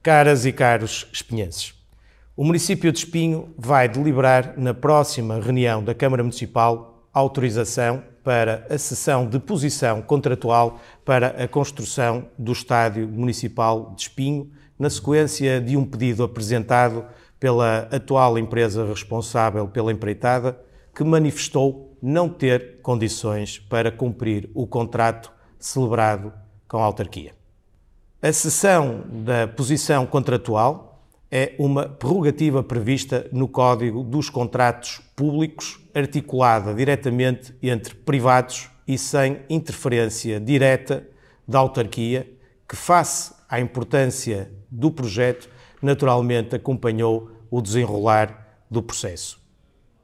Caras e caros espinhenses, o município de Espinho vai deliberar na próxima reunião da Câmara Municipal autorização para a cessão de posição contratual para a construção do Estádio Municipal de Espinho, na sequência de um pedido apresentado pela atual empresa responsável pela empreitada, que manifestou não ter condições para cumprir o contrato celebrado com a autarquia. A cessão da posição contratual é uma prerrogativa prevista no Código dos Contratos Públicos, articulada diretamente entre privados e sem interferência direta da autarquia, que, face à importância do projeto, naturalmente acompanhou o desenrolar do processo.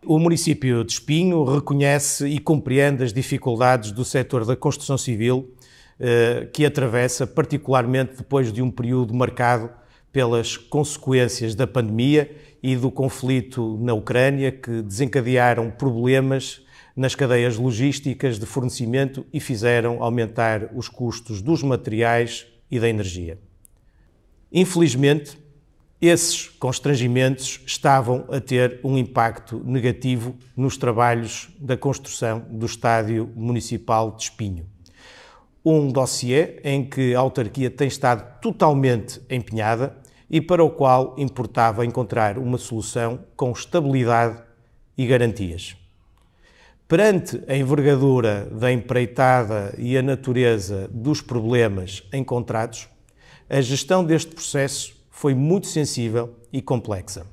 O município de Espinho reconhece e compreende as dificuldades do setor da construção civil eh, que atravessa, particularmente depois de um período marcado pelas consequências da pandemia e do conflito na Ucrânia, que desencadearam problemas nas cadeias logísticas de fornecimento e fizeram aumentar os custos dos materiais e da energia. Infelizmente, esses constrangimentos estavam a ter um impacto negativo nos trabalhos da construção do Estádio Municipal de Espinho um dossiê em que a autarquia tem estado totalmente empenhada e para o qual importava encontrar uma solução com estabilidade e garantias. Perante a envergadura da empreitada e a natureza dos problemas encontrados, a gestão deste processo foi muito sensível e complexa.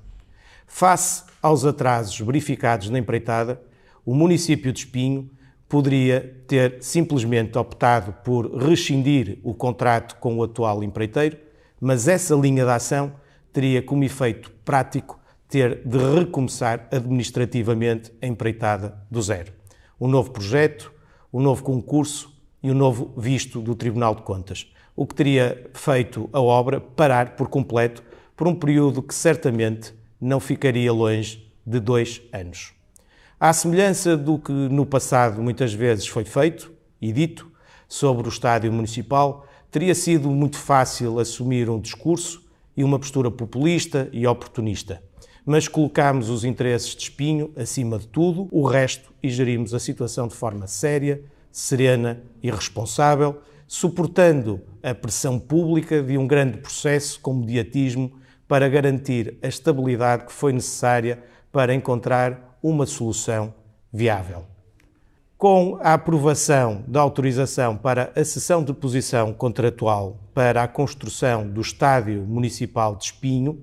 Face aos atrasos verificados na empreitada, o município de Espinho poderia ter simplesmente optado por rescindir o contrato com o atual empreiteiro, mas essa linha de ação teria como efeito prático ter de recomeçar administrativamente a empreitada do zero. Um novo projeto, um novo concurso e um novo visto do Tribunal de Contas, o que teria feito a obra parar por completo por um período que certamente não ficaria longe de dois anos. À semelhança do que no passado muitas vezes foi feito e dito sobre o estádio municipal, teria sido muito fácil assumir um discurso e uma postura populista e oportunista. Mas colocámos os interesses de espinho acima de tudo, o resto e gerimos a situação de forma séria, serena e responsável, suportando a pressão pública de um grande processo com mediatismo para garantir a estabilidade que foi necessária para encontrar uma solução viável. Com a aprovação da autorização para a cessão de posição contratual para a construção do Estádio Municipal de Espinho,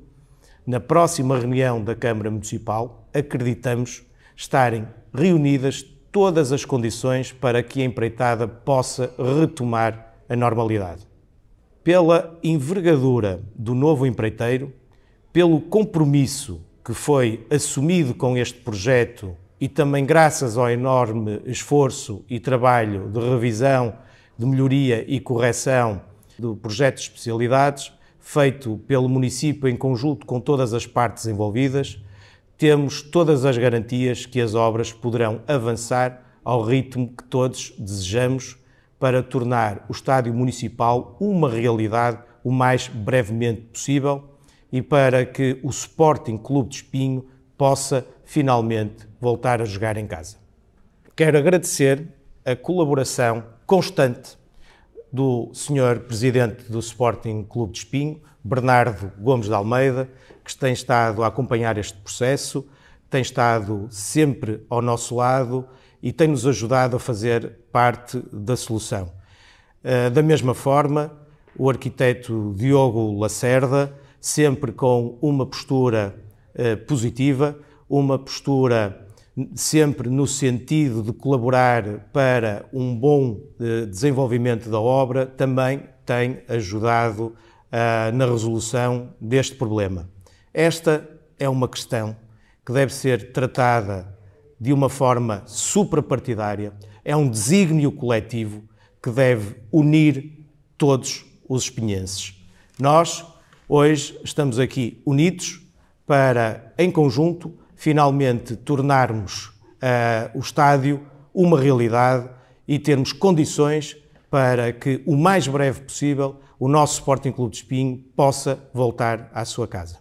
na próxima reunião da Câmara Municipal, acreditamos estarem reunidas todas as condições para que a empreitada possa retomar a normalidade. Pela envergadura do novo empreiteiro, pelo compromisso que foi assumido com este projeto e também graças ao enorme esforço e trabalho de revisão, de melhoria e correção do projeto de especialidades, feito pelo município em conjunto com todas as partes envolvidas, temos todas as garantias que as obras poderão avançar ao ritmo que todos desejamos para tornar o estádio municipal uma realidade o mais brevemente possível e para que o Sporting Clube de Espinho possa finalmente voltar a jogar em casa. Quero agradecer a colaboração constante do Sr. Presidente do Sporting Clube de Espinho, Bernardo Gomes de Almeida, que tem estado a acompanhar este processo, tem estado sempre ao nosso lado e tem nos ajudado a fazer parte da solução. Eh, da mesma forma, o arquiteto Diogo Lacerda, sempre com uma postura eh, positiva, uma postura sempre no sentido de colaborar para um bom eh, desenvolvimento da obra, também tem ajudado eh, na resolução deste problema. Esta é uma questão que deve ser tratada de uma forma suprapartidária, é um desígnio coletivo que deve unir todos os espinhenses. Nós, Hoje estamos aqui unidos para, em conjunto, finalmente tornarmos uh, o estádio uma realidade e termos condições para que, o mais breve possível, o nosso Sporting Clube de Espinho possa voltar à sua casa.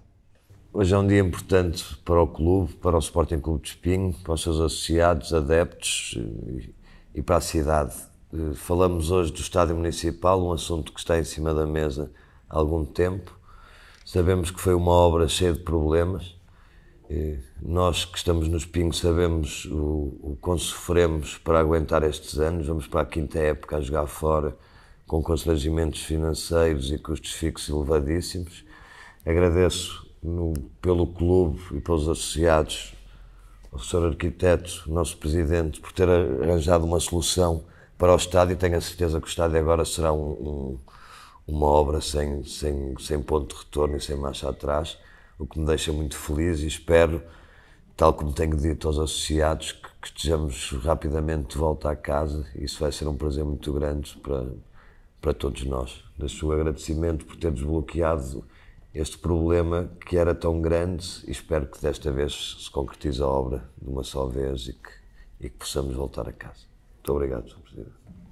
Hoje é um dia importante para o clube, para o Sporting Clube de Espinho, para os seus associados, adeptos e para a cidade. Eh, falamos hoje do Estádio Municipal, um assunto que está em cima da mesa há algum tempo Sabemos que foi uma obra cheia de problemas. Eh, nós que estamos nos Pingos sabemos o, o quão sofremos para aguentar estes anos. Vamos para a quinta época a jogar fora, com constrangimentos financeiros e custos fixos elevadíssimos. Agradeço no, pelo clube e pelos associados, o professor Arquiteto, nosso Presidente, por ter arranjado uma solução para o estádio. Tenho a certeza que o estádio agora será um, um uma obra sem, sem, sem ponto de retorno e sem marcha atrás, o que me deixa muito feliz e espero, tal como tenho dito aos associados, que, que estejamos rapidamente de volta à casa. Isso vai ser um prazer muito grande para, para todos nós. Deixo o agradecimento por ter desbloqueado este problema que era tão grande e espero que desta vez se concretize a obra de uma só vez e que, e que possamos voltar a casa. Muito obrigado, Sr. Presidente.